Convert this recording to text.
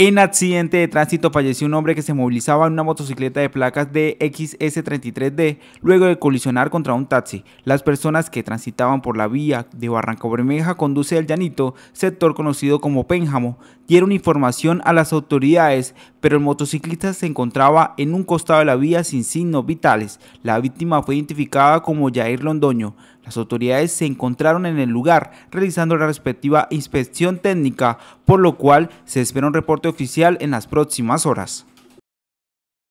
En accidente de tránsito falleció un hombre que se movilizaba en una motocicleta de placas de xs 33 d luego de colisionar contra un taxi. Las personas que transitaban por la vía de Barranco Bermeja conduce al Llanito, sector conocido como Pénjamo, dieron información a las autoridades, pero el motociclista se encontraba en un costado de la vía sin signos vitales. La víctima fue identificada como Jair Londoño. Las autoridades se encontraron en el lugar realizando la respectiva inspección técnica, por lo cual se espera un reporte oficial en las próximas horas.